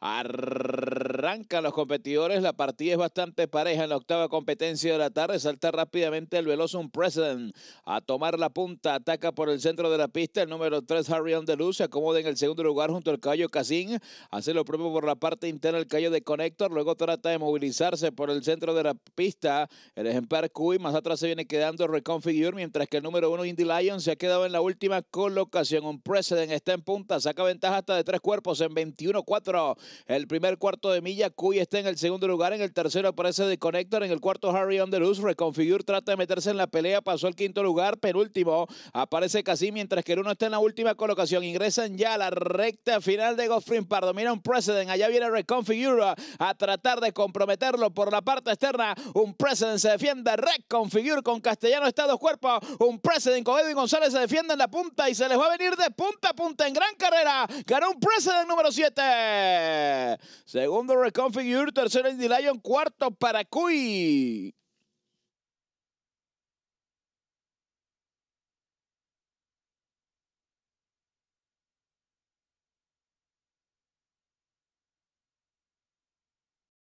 Arr- arrancan los competidores. La partida es bastante pareja en la octava competencia de la tarde. Salta rápidamente el un President a tomar la punta. Ataca por el centro de la pista. El número 3, Harry on Luz, se acomoda en el segundo lugar junto al caballo casin Hace lo propio por la parte interna el caballo de Connector. Luego trata de movilizarse por el centro de la pista. El ejemplar Cuy. Más atrás se viene quedando Reconfigure, mientras que el número 1, Indy Lion, se ha quedado en la última colocación. Un President está en punta. Saca ventaja hasta de tres cuerpos en 21-4. El primer cuarto de mi. Yacuy está en el segundo lugar, en el tercero aparece The Connector, en el cuarto Harry on the Loose, Reconfigure trata de meterse en la pelea, pasó al quinto lugar, penúltimo aparece casi mientras que el uno está en la última colocación, ingresan ya a la recta final de Goffrin Pardo, mira un President, allá viene Reconfigure a tratar de comprometerlo por la parte externa, un President se defiende, Reconfigure con Castellano está dos cuerpos, un President con Edwin González se defiende en la punta y se les va a venir de punta a punta en gran carrera, ganó un President número 7. Segundo, Reconfigure. Tercero, Indy Lion. Cuarto, para Cuy.